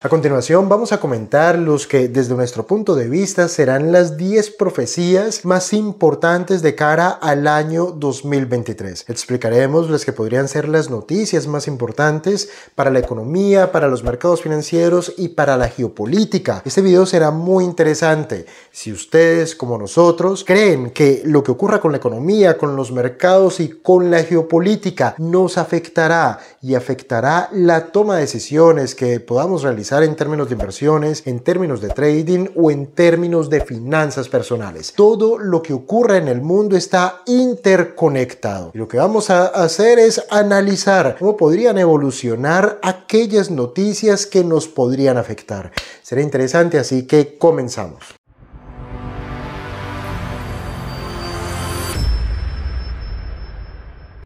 A continuación vamos a comentar los que desde nuestro punto de vista serán las 10 profecías más importantes de cara al año 2023. Explicaremos las que podrían ser las noticias más importantes para la economía, para los mercados financieros y para la geopolítica. Este video será muy interesante. Si ustedes, como nosotros, creen que lo que ocurra con la economía, con los mercados y con la geopolítica nos afectará y afectará la toma de decisiones que podamos realizar, en términos de inversiones, en términos de trading o en términos de finanzas personales. Todo lo que ocurre en el mundo está interconectado. lo que vamos a hacer es analizar cómo podrían evolucionar aquellas noticias que nos podrían afectar. Será interesante, así que comenzamos.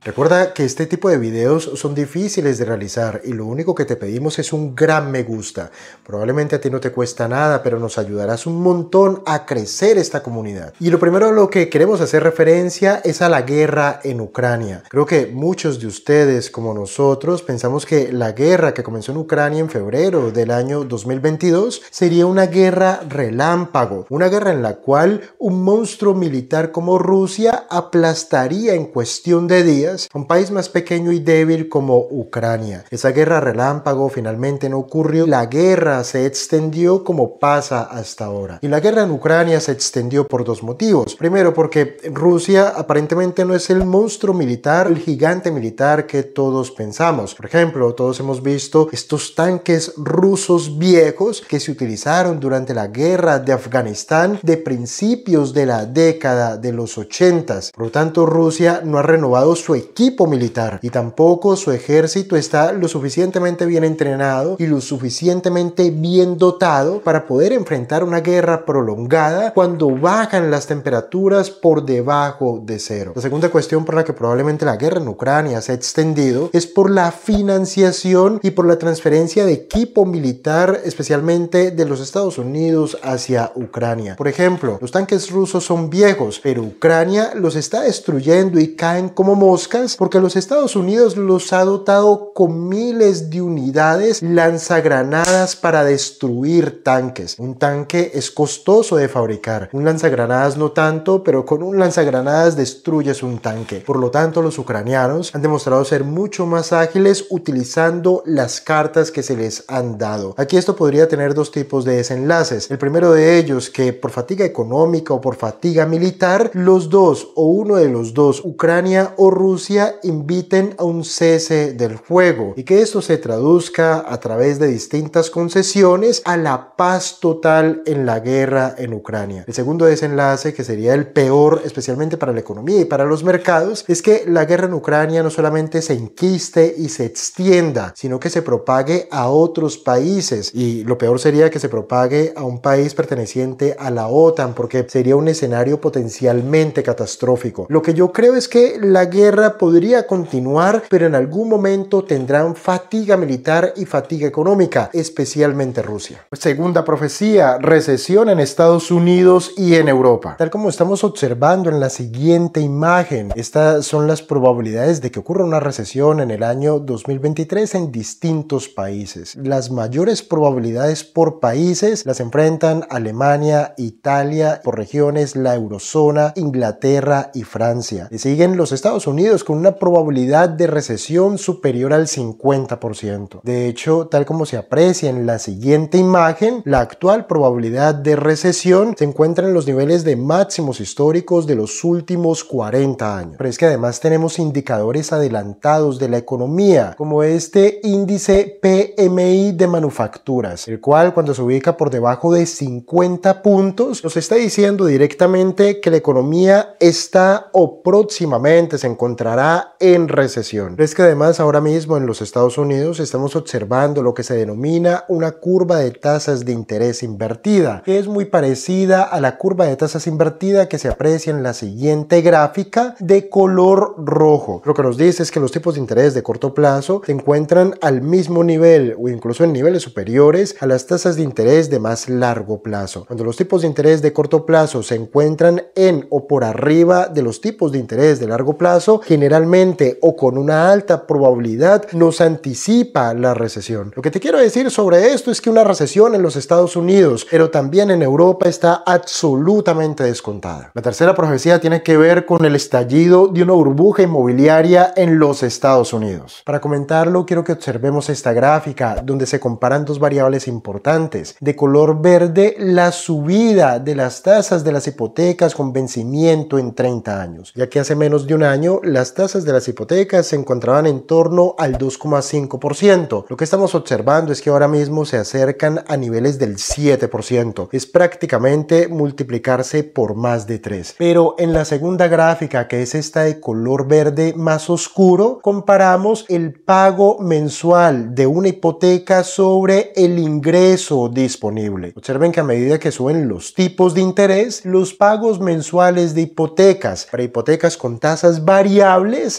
Recuerda que este tipo de videos son difíciles de realizar y lo único que te pedimos es un gran me gusta. Probablemente a ti no te cuesta nada, pero nos ayudarás un montón a crecer esta comunidad. Y lo primero a lo que queremos hacer referencia es a la guerra en Ucrania. Creo que muchos de ustedes, como nosotros, pensamos que la guerra que comenzó en Ucrania en febrero del año 2022 sería una guerra relámpago, una guerra en la cual un monstruo militar como Rusia aplastaría en cuestión de días un país más pequeño y débil como Ucrania. Esa guerra relámpago finalmente no ocurrió. La guerra se extendió como pasa hasta ahora. Y la guerra en Ucrania se extendió por dos motivos. Primero, porque Rusia aparentemente no es el monstruo militar, el gigante militar que todos pensamos. Por ejemplo, todos hemos visto estos tanques rusos viejos que se utilizaron durante la guerra de Afganistán de principios de la década de los 80. Por lo tanto, Rusia no ha renovado su equipo militar y tampoco su ejército está lo suficientemente bien entrenado y lo suficientemente bien dotado para poder enfrentar una guerra prolongada cuando bajan las temperaturas por debajo de cero. La segunda cuestión por la que probablemente la guerra en Ucrania se ha extendido es por la financiación y por la transferencia de equipo militar especialmente de los Estados Unidos hacia Ucrania. Por ejemplo, los tanques rusos son viejos, pero Ucrania los está destruyendo y caen como moscas porque los Estados Unidos los ha dotado con miles de unidades lanzagranadas para destruir tanques. Un tanque es costoso de fabricar, un lanzagranadas no tanto, pero con un lanzagranadas destruyes un tanque. Por lo tanto, los ucranianos han demostrado ser mucho más ágiles utilizando las cartas que se les han dado. Aquí esto podría tener dos tipos de desenlaces. El primero de ellos que por fatiga económica o por fatiga militar, los dos o uno de los dos, Ucrania o Rusia, inviten a un cese del fuego y que esto se traduzca a través de distintas concesiones a la paz total en la guerra en Ucrania. El segundo desenlace, que sería el peor especialmente para la economía y para los mercados, es que la guerra en Ucrania no solamente se enquiste y se extienda, sino que se propague a otros países y lo peor sería que se propague a un país perteneciente a la OTAN porque sería un escenario potencialmente catastrófico. Lo que yo creo es que la guerra podría continuar, pero en algún momento tendrán fatiga militar y fatiga económica, especialmente Rusia. Segunda profecía, recesión en Estados Unidos y en Europa. Tal como estamos observando en la siguiente imagen, estas son las probabilidades de que ocurra una recesión en el año 2023 en distintos países. Las mayores probabilidades por países las enfrentan Alemania, Italia, por regiones, la eurozona, Inglaterra y Francia. Le siguen los Estados Unidos con una probabilidad de recesión superior al 50%. De hecho, tal como se aprecia en la siguiente imagen, la actual probabilidad de recesión se encuentra en los niveles de máximos históricos de los últimos 40 años. Pero es que además tenemos indicadores adelantados de la economía, como este índice PMI de manufacturas, el cual cuando se ubica por debajo de 50 puntos, nos está diciendo directamente que la economía está o próximamente se encuentra en recesión. es que además ahora mismo en los Estados Unidos estamos observando lo que se denomina una curva de tasas de interés invertida, que es muy parecida a la curva de tasas invertida que se aprecia en la siguiente gráfica de color rojo. Lo que nos dice es que los tipos de interés de corto plazo se encuentran al mismo nivel o incluso en niveles superiores a las tasas de interés de más largo plazo. Cuando los tipos de interés de corto plazo se encuentran en o por arriba de los tipos de interés de largo plazo, generalmente o con una alta probabilidad nos anticipa la recesión. Lo que te quiero decir sobre esto es que una recesión en los Estados Unidos, pero también en Europa, está absolutamente descontada. La tercera profecía tiene que ver con el estallido de una burbuja inmobiliaria en los Estados Unidos. Para comentarlo, quiero que observemos esta gráfica donde se comparan dos variables importantes. De color verde, la subida de las tasas de las hipotecas con vencimiento en 30 años, ya que hace menos de un año la las tasas de las hipotecas se encontraban en torno al 2,5%. Lo que estamos observando es que ahora mismo se acercan a niveles del 7%. Es prácticamente multiplicarse por más de 3. Pero en la segunda gráfica, que es esta de color verde más oscuro, comparamos el pago mensual de una hipoteca sobre el ingreso disponible. Observen que a medida que suben los tipos de interés, los pagos mensuales de hipotecas, para hipotecas con tasas variables,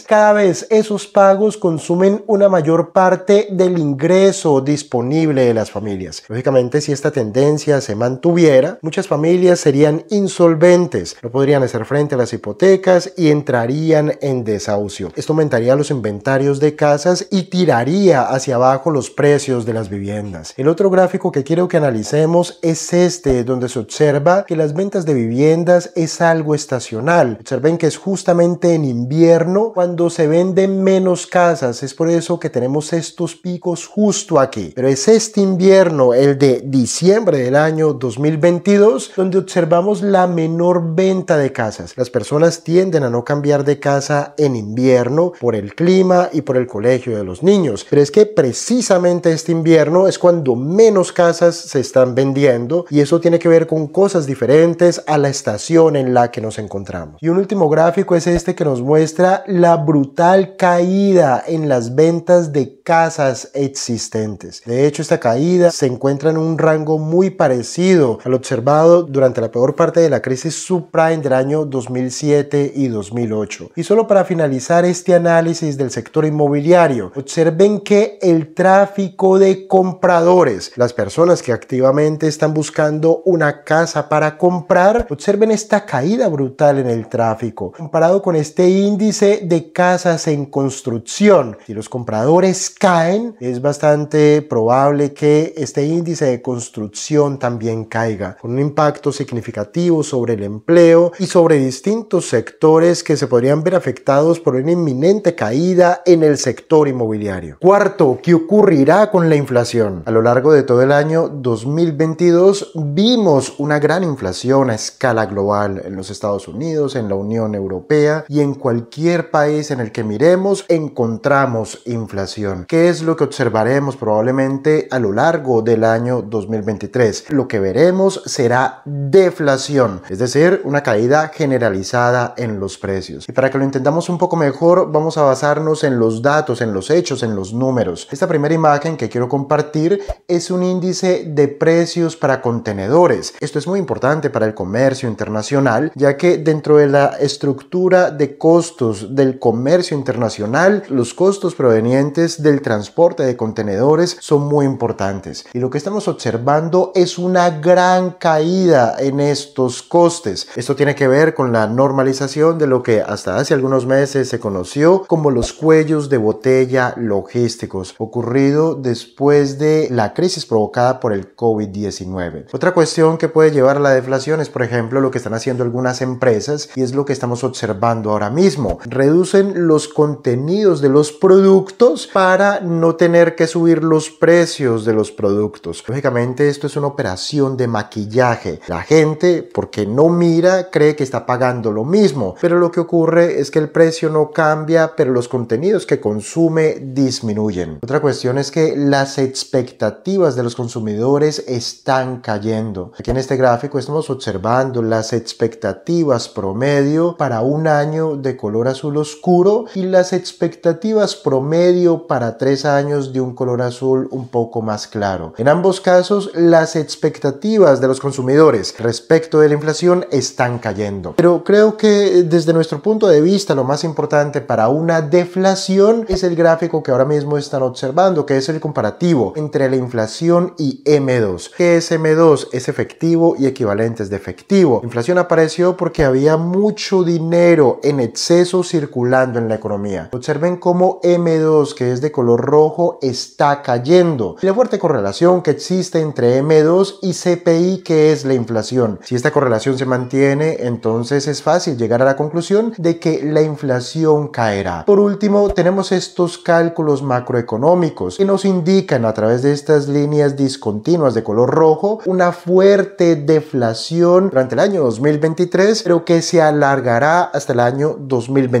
cada vez esos pagos consumen una mayor parte del ingreso disponible de las familias. Lógicamente, si esta tendencia se mantuviera, muchas familias serían insolventes, no podrían hacer frente a las hipotecas y entrarían en desahucio. Esto aumentaría los inventarios de casas y tiraría hacia abajo los precios de las viviendas. El otro gráfico que quiero que analicemos es este, donde se observa que las ventas de viviendas es algo estacional. Observen que es justamente en invierno cuando se venden menos casas. Es por eso que tenemos estos picos justo aquí. Pero es este invierno, el de diciembre del año 2022, donde observamos la menor venta de casas. Las personas tienden a no cambiar de casa en invierno por el clima y por el colegio de los niños. Pero es que precisamente este invierno es cuando menos casas se están vendiendo y eso tiene que ver con cosas diferentes a la estación en la que nos encontramos. Y un último gráfico es este que nos muestra la brutal caída en las ventas de casas existentes. De hecho, esta caída se encuentra en un rango muy parecido al observado durante la peor parte de la crisis subprime del año 2007 y 2008. Y solo para finalizar este análisis del sector inmobiliario, observen que el tráfico de compradores, las personas que activamente están buscando una casa para comprar, observen esta caída brutal en el tráfico. Comparado con este índice de casas en construcción. Si los compradores caen, es bastante probable que este índice de construcción también caiga, con un impacto significativo sobre el empleo y sobre distintos sectores que se podrían ver afectados por una inminente caída en el sector inmobiliario. Cuarto, ¿qué ocurrirá con la inflación? A lo largo de todo el año 2022 vimos una gran inflación a escala global en los Estados Unidos, en la Unión Europea y en cualquier país en el que miremos encontramos inflación, que es lo que observaremos probablemente a lo largo del año 2023. Lo que veremos será deflación, es decir, una caída generalizada en los precios. Y para que lo entendamos un poco mejor, vamos a basarnos en los datos, en los hechos, en los números. Esta primera imagen que quiero compartir es un índice de precios para contenedores. Esto es muy importante para el comercio internacional, ya que dentro de la estructura de costos del comercio internacional, los costos provenientes del transporte de contenedores son muy importantes. Y lo que estamos observando es una gran caída en estos costes. Esto tiene que ver con la normalización de lo que hasta hace algunos meses se conoció como los cuellos de botella logísticos, ocurrido después de la crisis provocada por el COVID-19. Otra cuestión que puede llevar a la deflación es, por ejemplo, lo que están haciendo algunas empresas y es lo que estamos observando ahora mismo reducen los contenidos de los productos para no tener que subir los precios de los productos. Lógicamente esto es una operación de maquillaje. La gente, porque no mira, cree que está pagando lo mismo, pero lo que ocurre es que el precio no cambia, pero los contenidos que consume disminuyen. Otra cuestión es que las expectativas de los consumidores están cayendo. Aquí en este gráfico estamos observando las expectativas promedio para un año de color azul azul oscuro y las expectativas promedio para tres años de un color azul un poco más claro. En ambos casos, las expectativas de los consumidores respecto de la inflación están cayendo. Pero creo que eh, desde nuestro punto de vista, lo más importante para una deflación es el gráfico que ahora mismo están observando, que es el comparativo entre la inflación y M2. ¿Qué es M2? Es efectivo y equivalentes de efectivo. Inflación apareció porque había mucho dinero en exceso circulando en la economía. Observen cómo M2, que es de color rojo, está cayendo. Y la fuerte correlación que existe entre M2 y CPI, que es la inflación. Si esta correlación se mantiene, entonces es fácil llegar a la conclusión de que la inflación caerá. Por último, tenemos estos cálculos macroeconómicos que nos indican a través de estas líneas discontinuas de color rojo una fuerte deflación durante el año 2023, pero que se alargará hasta el año 2023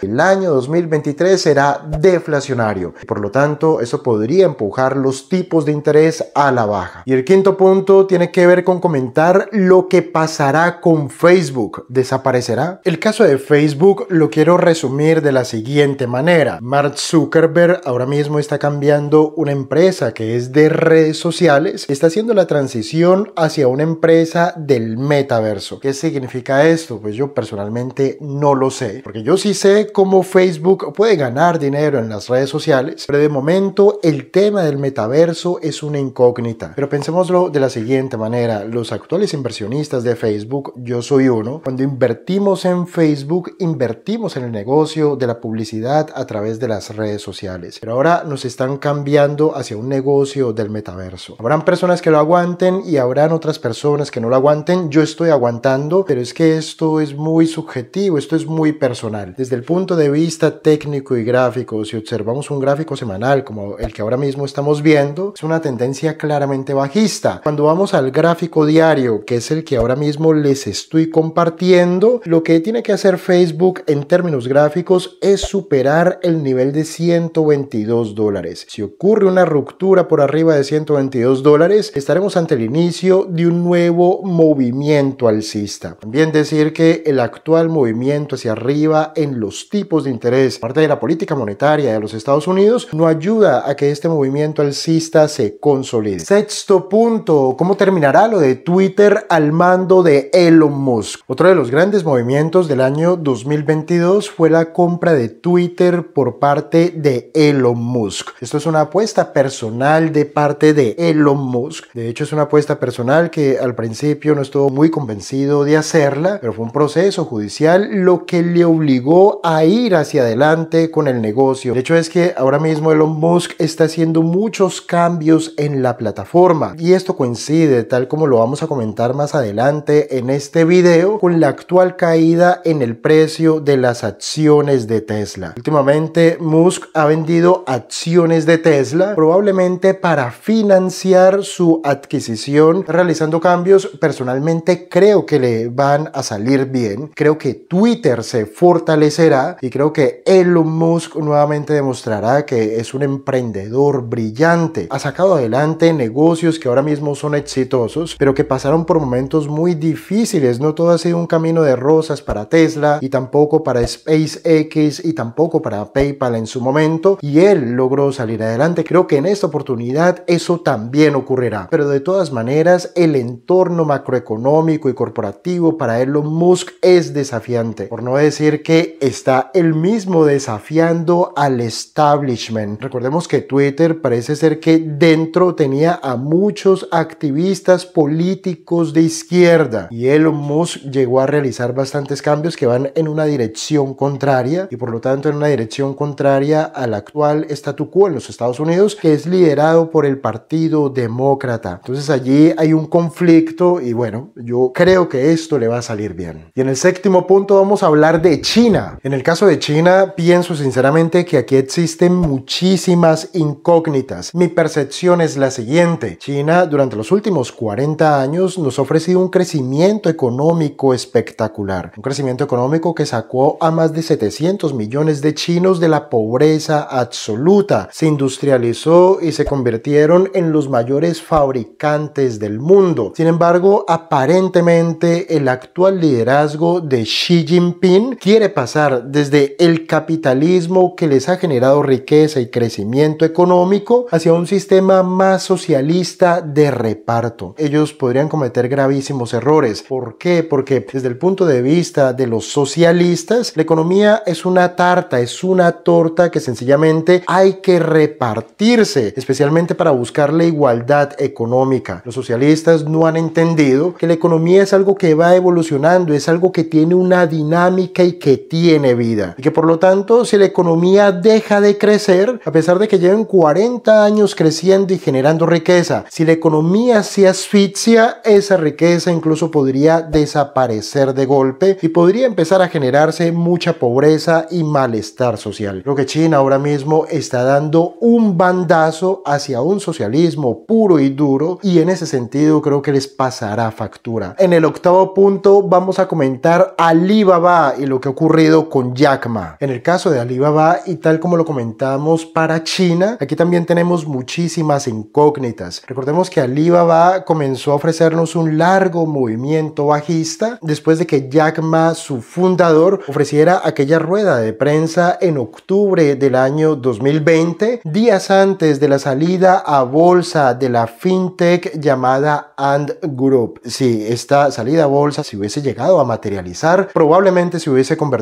el año 2023 será deflacionario, por lo tanto eso podría empujar los tipos de interés a la baja. Y el quinto punto tiene que ver con comentar lo que pasará con Facebook. ¿Desaparecerá? El caso de Facebook lo quiero resumir de la siguiente manera. Mark Zuckerberg ahora mismo está cambiando una empresa que es de redes sociales, está haciendo la transición hacia una empresa del metaverso. ¿Qué significa esto? Pues yo personalmente no lo sé, porque yo yo sí sé cómo Facebook puede ganar dinero en las redes sociales, pero de momento el tema del metaverso es una incógnita. Pero pensémoslo de la siguiente manera, los actuales inversionistas de Facebook, yo soy uno, cuando invertimos en Facebook, invertimos en el negocio de la publicidad a través de las redes sociales, pero ahora nos están cambiando hacia un negocio del metaverso. Habrán personas que lo aguanten y habrán otras personas que no lo aguanten, yo estoy aguantando, pero es que esto es muy subjetivo, esto es muy personal. Desde el punto de vista técnico y gráfico, si observamos un gráfico semanal como el que ahora mismo estamos viendo, es una tendencia claramente bajista. Cuando vamos al gráfico diario, que es el que ahora mismo les estoy compartiendo, lo que tiene que hacer Facebook en términos gráficos es superar el nivel de 122 dólares. Si ocurre una ruptura por arriba de 122 dólares, estaremos ante el inicio de un nuevo movimiento alcista. También decir que el actual movimiento hacia arriba en los tipos de interés, parte de la política monetaria de los Estados Unidos, no ayuda a que este movimiento alcista se consolide. Sexto punto, ¿cómo terminará lo de Twitter al mando de Elon Musk? Otro de los grandes movimientos del año 2022 fue la compra de Twitter por parte de Elon Musk. Esto es una apuesta personal de parte de Elon Musk. De hecho, es una apuesta personal que al principio no estuvo muy convencido de hacerla, pero fue un proceso judicial lo que le obligó obligó a ir hacia adelante con el negocio. De hecho es que ahora mismo Elon Musk está haciendo muchos cambios en la plataforma y esto coincide, tal como lo vamos a comentar más adelante en este video, con la actual caída en el precio de las acciones de Tesla. Últimamente Musk ha vendido acciones de Tesla probablemente para financiar su adquisición realizando cambios personalmente creo que le van a salir bien. Creo que Twitter se fortalece fortalecerá y creo que Elon Musk nuevamente demostrará que es un emprendedor brillante. Ha sacado adelante negocios que ahora mismo son exitosos, pero que pasaron por momentos muy difíciles. No todo ha sido un camino de rosas para Tesla y tampoco para SpaceX y tampoco para PayPal en su momento y él logró salir adelante. Creo que en esta oportunidad eso también ocurrirá. Pero de todas maneras, el entorno macroeconómico y corporativo para Elon Musk es desafiante, por no decir que que está el mismo desafiando al establishment. Recordemos que Twitter parece ser que dentro tenía a muchos activistas políticos de izquierda y Elon Musk llegó a realizar bastantes cambios que van en una dirección contraria y por lo tanto en una dirección contraria al actual statu quo en los Estados Unidos que es liderado por el Partido Demócrata. Entonces allí hay un conflicto y bueno, yo creo que esto le va a salir bien. Y en el séptimo punto vamos a hablar de China China. En el caso de China, pienso sinceramente que aquí existen muchísimas incógnitas. Mi percepción es la siguiente. China durante los últimos 40 años nos ha ofrecido un crecimiento económico espectacular. Un crecimiento económico que sacó a más de 700 millones de chinos de la pobreza absoluta. Se industrializó y se convirtieron en los mayores fabricantes del mundo. Sin embargo, aparentemente el actual liderazgo de Xi Jinping quiere pasar desde el capitalismo que les ha generado riqueza y crecimiento económico hacia un sistema más socialista de reparto. Ellos podrían cometer gravísimos errores. ¿Por qué? Porque desde el punto de vista de los socialistas, la economía es una tarta, es una torta que sencillamente hay que repartirse, especialmente para buscar la igualdad económica. Los socialistas no han entendido que la economía es algo que va evolucionando, es algo que tiene una dinámica y que tiene vida y que por lo tanto si la economía deja de crecer, a pesar de que lleven 40 años creciendo y generando riqueza, si la economía se asfixia, esa riqueza incluso podría desaparecer de golpe y podría empezar a generarse mucha pobreza y malestar social. Lo que China ahora mismo está dando un bandazo hacia un socialismo puro y duro y en ese sentido creo que les pasará factura. En el octavo punto vamos a comentar Alibaba y lo que ocurre con Jack Ma. En el caso de Alibaba y tal como lo comentamos para China, aquí también tenemos muchísimas incógnitas. Recordemos que Alibaba comenzó a ofrecernos un largo movimiento bajista después de que Jack Ma, su fundador, ofreciera aquella rueda de prensa en octubre del año 2020, días antes de la salida a bolsa de la fintech llamada Ant Group. Si esta salida a bolsa se si hubiese llegado a materializar, probablemente se hubiese convertido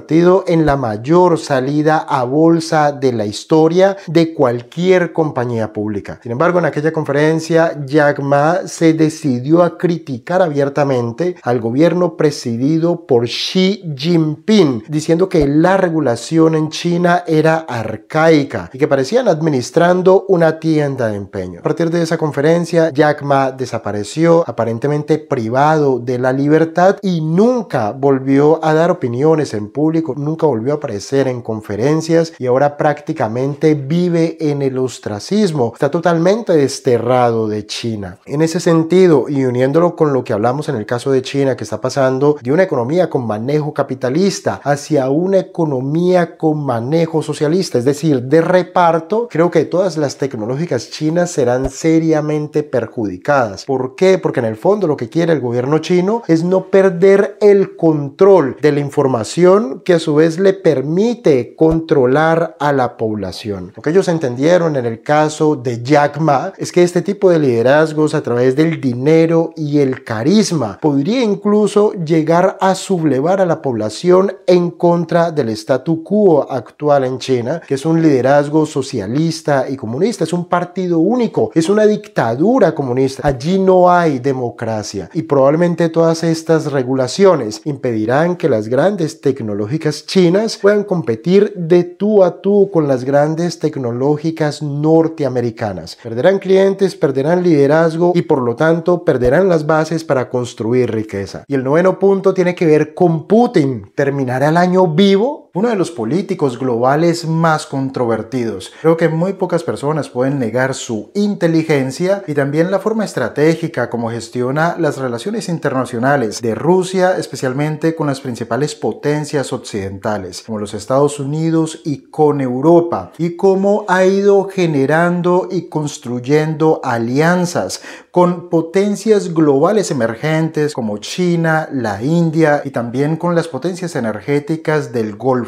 en la mayor salida a bolsa de la historia de cualquier compañía pública. Sin embargo, en aquella conferencia, Jack Ma se decidió a criticar abiertamente al gobierno presidido por Xi Jinping, diciendo que la regulación en China era arcaica y que parecían administrando una tienda de empeño. A partir de esa conferencia, Jack Ma desapareció, aparentemente privado de la libertad y nunca volvió a dar opiniones en público, nunca volvió a aparecer en conferencias y ahora prácticamente vive en el ostracismo, está totalmente desterrado de China. En ese sentido, y uniéndolo con lo que hablamos en el caso de China, que está pasando de una economía con manejo capitalista hacia una economía con manejo socialista, es decir, de reparto, creo que todas las tecnológicas chinas serán seriamente perjudicadas. ¿Por qué? Porque en el fondo lo que quiere el gobierno chino es no perder el control de la información que a su vez le permite controlar a la población. Lo que ellos entendieron en el caso de Jack Ma es que este tipo de liderazgos a través del dinero y el carisma podría incluso llegar a sublevar a la población en contra del statu quo actual en China, que es un liderazgo socialista y comunista, es un partido único, es una dictadura comunista. Allí no hay democracia y probablemente todas estas regulaciones impedirán que las grandes tecnologías tecnológicas chinas puedan competir de tú a tú con las grandes tecnológicas norteamericanas. Perderán clientes, perderán liderazgo y por lo tanto perderán las bases para construir riqueza. Y el noveno punto tiene que ver con Putin. ¿Terminará el año vivo? uno de los políticos globales más controvertidos. Creo que muy pocas personas pueden negar su inteligencia y también la forma estratégica como gestiona las relaciones internacionales de Rusia, especialmente con las principales potencias occidentales, como los Estados Unidos y con Europa, y cómo ha ido generando y construyendo alianzas con potencias globales emergentes como China, la India y también con las potencias energéticas del Golfo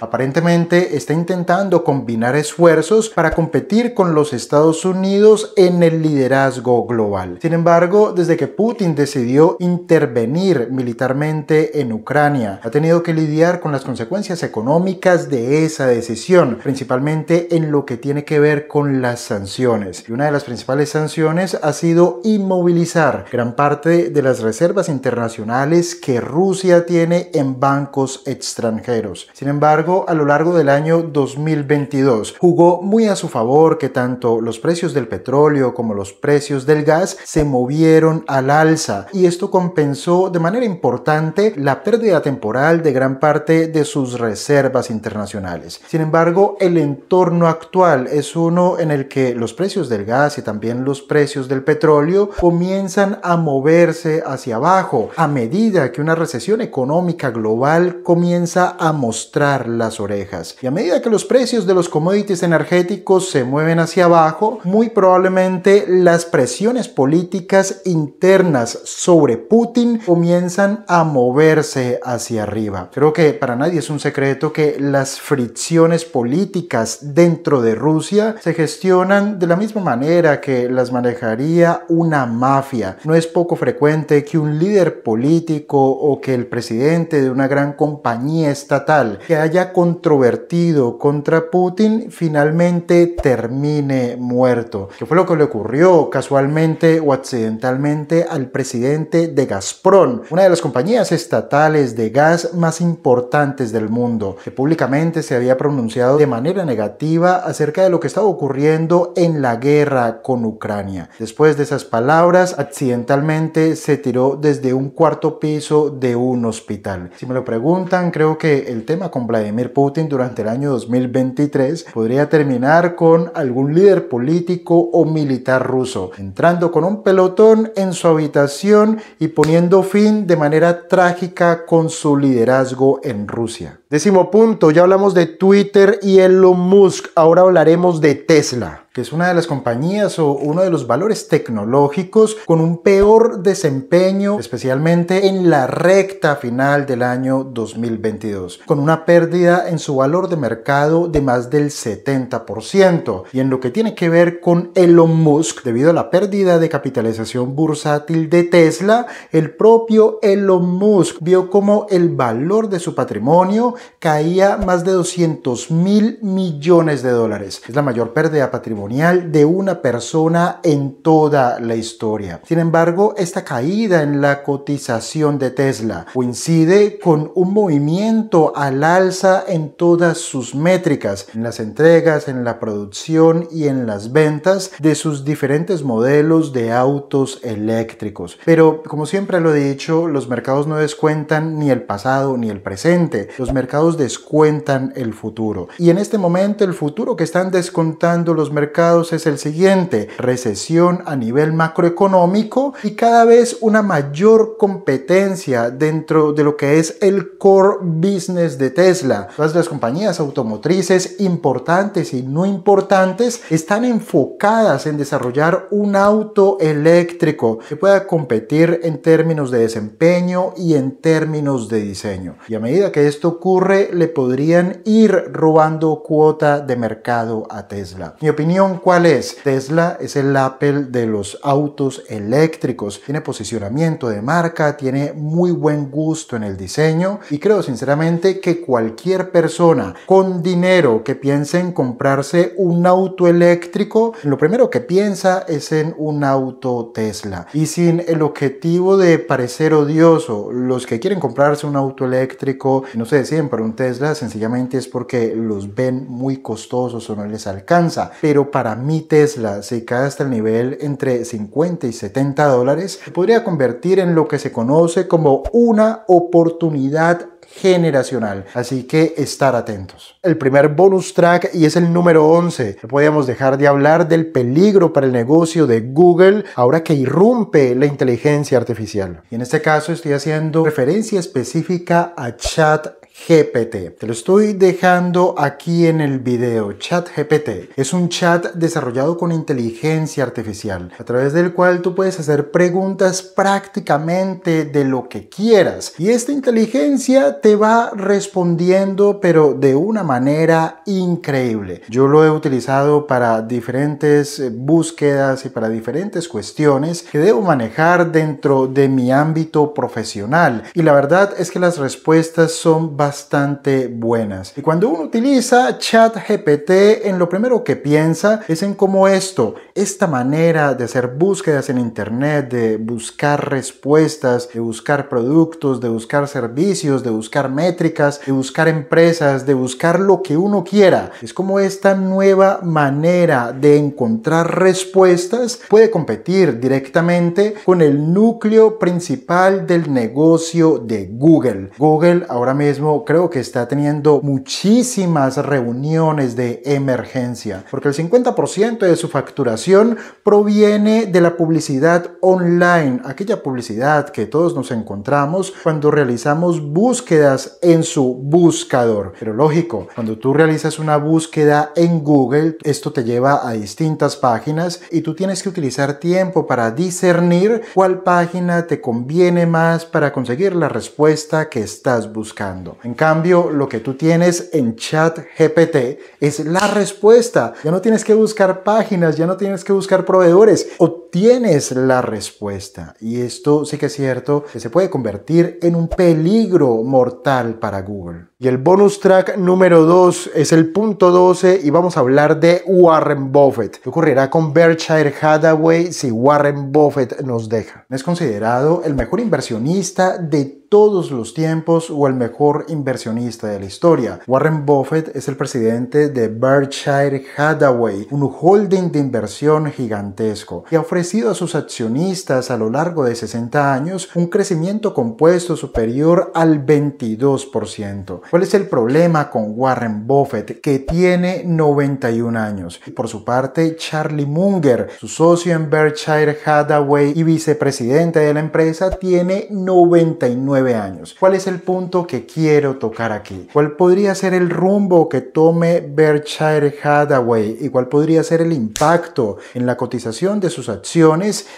Aparentemente está intentando combinar esfuerzos para competir con los Estados Unidos en el liderazgo global. Sin embargo, desde que Putin decidió intervenir militarmente en Ucrania, ha tenido que lidiar con las consecuencias económicas de esa decisión, principalmente en lo que tiene que ver con las sanciones. Y una de las principales sanciones ha sido inmovilizar gran parte de las reservas internacionales que Rusia tiene en bancos extranjeros. Sin embargo, a lo largo del año 2022 jugó muy a su favor que tanto los precios del petróleo como los precios del gas se movieron al alza y esto compensó de manera importante la pérdida temporal de gran parte de sus reservas internacionales. Sin embargo, el entorno actual es uno en el que los precios del gas y también los precios del petróleo comienzan a moverse hacia abajo a medida que una recesión económica global comienza a mostrar las orejas. Y a medida que los precios de los commodities energéticos se mueven hacia abajo, muy probablemente las presiones políticas internas sobre Putin comienzan a moverse hacia arriba. Creo que para nadie es un secreto que las fricciones políticas dentro de Rusia se gestionan de la misma manera que las manejaría una mafia. No es poco frecuente que un líder político o que el presidente de una gran compañía está que haya controvertido contra Putin finalmente termine muerto, que fue lo que le ocurrió casualmente o accidentalmente al presidente de Gazprom, una de las compañías estatales de gas más importantes del mundo, que públicamente se había pronunciado de manera negativa acerca de lo que estaba ocurriendo en la guerra con Ucrania. Después de esas palabras, accidentalmente se tiró desde un cuarto piso de un hospital. Si me lo preguntan, creo que el tema con Vladimir Putin durante el año 2023 podría terminar con algún líder político o militar ruso, entrando con un pelotón en su habitación y poniendo fin de manera trágica con su liderazgo en Rusia. Décimo punto, ya hablamos de Twitter y Elon Musk, ahora hablaremos de Tesla que es una de las compañías o uno de los valores tecnológicos con un peor desempeño, especialmente en la recta final del año 2022, con una pérdida en su valor de mercado de más del 70%. Y en lo que tiene que ver con Elon Musk, debido a la pérdida de capitalización bursátil de Tesla, el propio Elon Musk vio como el valor de su patrimonio caía más de 200 mil millones de dólares. Es la mayor pérdida patrimonial de una persona en toda la historia. Sin embargo, esta caída en la cotización de Tesla coincide con un movimiento al alza en todas sus métricas, en las entregas, en la producción y en las ventas de sus diferentes modelos de autos eléctricos. Pero como siempre lo he dicho, los mercados no descuentan ni el pasado ni el presente, los mercados descuentan el futuro. Y en este momento el futuro que están descontando los mercados es el siguiente, recesión a nivel macroeconómico y cada vez una mayor competencia dentro de lo que es el core business de Tesla. Todas las compañías automotrices importantes y no importantes están enfocadas en desarrollar un auto eléctrico que pueda competir en términos de desempeño y en términos de diseño. Y a medida que esto ocurre, le podrían ir robando cuota de mercado a Tesla. Mi opinión ¿cuál es? Tesla es el Apple de los autos eléctricos. Tiene posicionamiento de marca, tiene muy buen gusto en el diseño y creo sinceramente que cualquier persona con dinero que piense en comprarse un auto eléctrico, lo primero que piensa es en un auto Tesla. Y sin el objetivo de parecer odioso, los que quieren comprarse un auto eléctrico no se deciden por un Tesla, sencillamente es porque los ven muy costosos o no les alcanza. Pero para mi Tesla si cae hasta el nivel entre 50 y 70 dólares, podría convertir en lo que se conoce como una oportunidad generacional, así que estar atentos. El primer bonus track y es el número 11. No podíamos dejar de hablar del peligro para el negocio de Google ahora que irrumpe la inteligencia artificial. Y en este caso estoy haciendo referencia específica a Chat GPT. Te lo estoy dejando aquí en el video. Chat GPT es un chat desarrollado con inteligencia artificial, a través del cual tú puedes hacer preguntas prácticamente de lo que quieras. Y esta inteligencia te va respondiendo, pero de una manera increíble. Yo lo he utilizado para diferentes eh, búsquedas y para diferentes cuestiones que debo manejar dentro de mi ámbito profesional. Y la verdad es que las respuestas son bastante bastante buenas. Y cuando uno utiliza ChatGPT, en lo primero que piensa es en cómo esto, esta manera de hacer búsquedas en Internet, de buscar respuestas, de buscar productos, de buscar servicios, de buscar métricas, de buscar empresas, de buscar lo que uno quiera. Es como esta nueva manera de encontrar respuestas puede competir directamente con el núcleo principal del negocio de Google. Google ahora mismo creo que está teniendo muchísimas reuniones de emergencia, porque el 50% de su facturación proviene de la publicidad online, aquella publicidad que todos nos encontramos cuando realizamos búsquedas en su buscador. Pero lógico, cuando tú realizas una búsqueda en Google, esto te lleva a distintas páginas y tú tienes que utilizar tiempo para discernir cuál página te conviene más para conseguir la respuesta que estás buscando. En cambio, lo que tú tienes en chat GPT es la respuesta. Ya no tienes que buscar páginas, ya no tienes que buscar proveedores tienes la respuesta. Y esto sí que es cierto, que se puede convertir en un peligro mortal para Google. Y el bonus track número 2 es el punto 12 y vamos a hablar de Warren Buffett. ¿Qué ocurrirá con Berkshire Hathaway si Warren Buffett nos deja? Es considerado el mejor inversionista de todos los tiempos o el mejor inversionista de la historia. Warren Buffett es el presidente de Berkshire Hathaway, un holding de inversión gigantesco que ofrece a sus accionistas a lo largo de 60 años un crecimiento compuesto superior al 22%. ¿Cuál es el problema con Warren Buffett, que tiene 91 años? Y por su parte, Charlie Munger, su socio en Berkshire Hathaway y vicepresidente de la empresa, tiene 99 años. ¿Cuál es el punto que quiero tocar aquí? ¿Cuál podría ser el rumbo que tome Berkshire Hathaway y cuál podría ser el impacto en la cotización de sus acciones?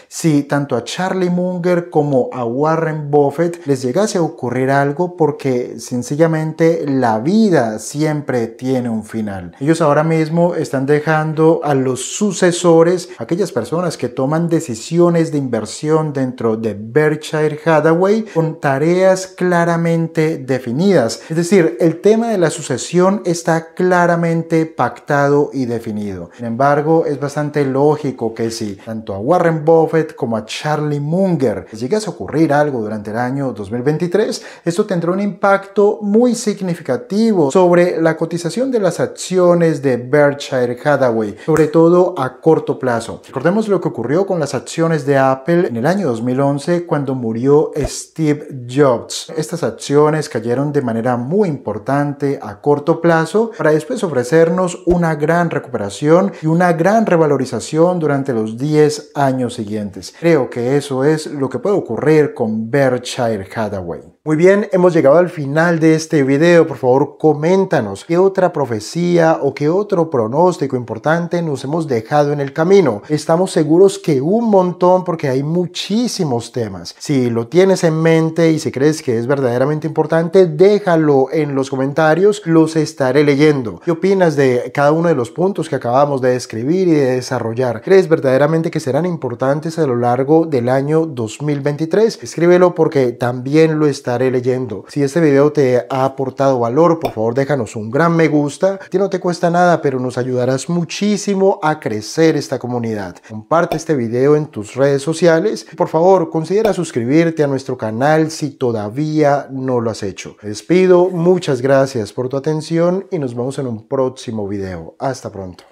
si tanto a Charlie Munger como a Warren Buffett les llegase a ocurrir algo porque sencillamente la vida siempre tiene un final. Ellos ahora mismo están dejando a los sucesores, aquellas personas que toman decisiones de inversión dentro de Berkshire Hathaway con tareas claramente definidas. Es decir, el tema de la sucesión está claramente pactado y definido. Sin embargo, es bastante lógico que si tanto a Warren Buffett como a Charlie Munger. Si llegase a ocurrir algo durante el año 2023, esto tendrá un impacto muy significativo sobre la cotización de las acciones de Berkshire Hathaway, sobre todo a corto plazo. Recordemos lo que ocurrió con las acciones de Apple en el año 2011 cuando murió Steve Jobs. Estas acciones cayeron de manera muy importante a corto plazo para después ofrecernos una gran recuperación y una gran revalorización durante los 10 años siguientes. Creo que eso es lo que puede ocurrir con Berkshire Hathaway. Muy bien, hemos llegado al final de este video. Por favor, coméntanos qué otra profecía o qué otro pronóstico importante nos hemos dejado en el camino. Estamos seguros que un montón porque hay muchísimos temas. Si lo tienes en mente y si crees que es verdaderamente importante, déjalo en los comentarios, los estaré leyendo. ¿Qué opinas de cada uno de los puntos que acabamos de describir y de desarrollar? ¿Crees verdaderamente que serán importantes a lo largo del año 2023? Escríbelo porque también lo estaré estaré leyendo. Si este video te ha aportado valor, por favor déjanos un gran me gusta. que no te cuesta nada, pero nos ayudarás muchísimo a crecer esta comunidad. Comparte este video en tus redes sociales. Por favor, considera suscribirte a nuestro canal si todavía no lo has hecho. les pido muchas gracias por tu atención y nos vemos en un próximo video. Hasta pronto.